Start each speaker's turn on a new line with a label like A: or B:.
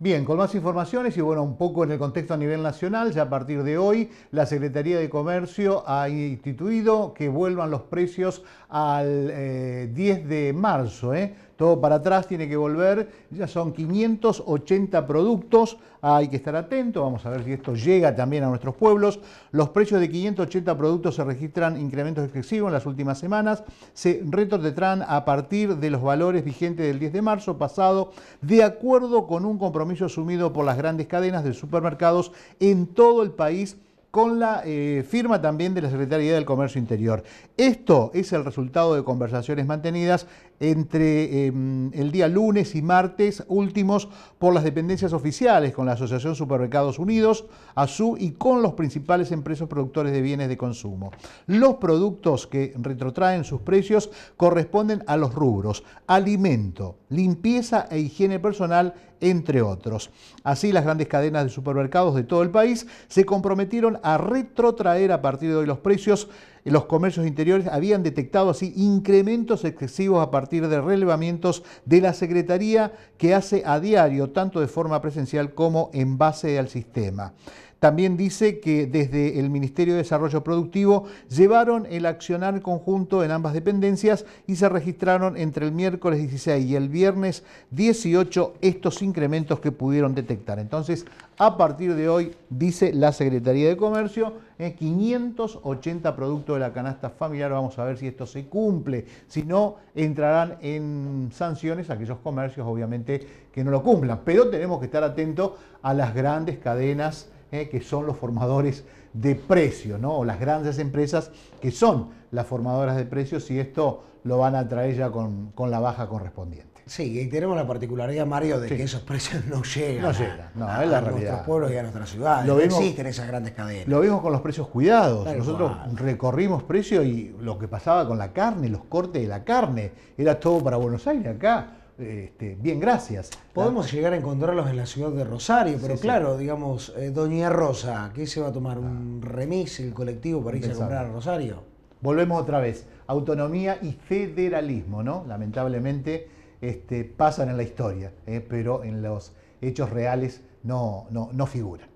A: Bien, con más informaciones y bueno, un poco en el contexto a nivel nacional, ya a partir de hoy la Secretaría de Comercio ha instituido que vuelvan los precios al 10 eh, de marzo. ¿eh? todo para atrás tiene que volver, ya son 580 productos, hay que estar atento, vamos a ver si esto llega también a nuestros pueblos. Los precios de 580 productos se registran incrementos excesivos en las últimas semanas, se retortetran a partir de los valores vigentes del 10 de marzo pasado, de acuerdo con un compromiso asumido por las grandes cadenas de supermercados en todo el país con la eh, firma también de la Secretaría del Comercio Interior. Esto es el resultado de conversaciones mantenidas entre em, el día lunes y martes últimos por las dependencias oficiales con la Asociación Supermercados Unidos, ASU y con los principales empresas productores de bienes de consumo. Los productos que retrotraen sus precios corresponden a los rubros alimento, limpieza e higiene personal entre otros. Así, las grandes cadenas de supermercados de todo el país se comprometieron a retrotraer a partir de hoy los precios. Los comercios interiores habían detectado así incrementos excesivos a partir de relevamientos de la Secretaría que hace a diario, tanto de forma presencial como en base al sistema. También dice que desde el Ministerio de Desarrollo Productivo llevaron el accionar conjunto en ambas dependencias y se registraron entre el miércoles 16 y el viernes 18 estos incrementos que pudieron detectar. Entonces, a partir de hoy, dice la Secretaría de Comercio, 580 productos de la canasta familiar. Vamos a ver si esto se cumple. Si no, entrarán en sanciones aquellos comercios, obviamente, que no lo cumplan. Pero tenemos que estar atentos a las grandes cadenas eh, que son los formadores de precios, ¿no? las grandes empresas que son las formadoras de precios y esto lo van a traer ya con, la baja correspondiente. Sí, y tenemos la particularidad, Mario, de que esos precios no llegan. No llegan, no, a, nuestros pueblos y a nuestras ciudades. no existen esas grandes cadenas. Lo vimos con los precios cuidados. Nosotros recorrimos precios y lo que pasaba con la carne, los cortes de la carne, era todo para Buenos Aires acá este, bien, gracias. Podemos llegar a encontrarlos en la ciudad de Rosario, pero claro, digamos, eh, Doña Rosa, ¿qué se va a tomar? ¿Un ah. remis el colectivo para irse a comprar a Rosario? Volvemos otra vez. Autonomía y federalismo, ¿no? Lamentablemente este, pasan en la historia, ¿eh? pero en los hechos reales no figuran.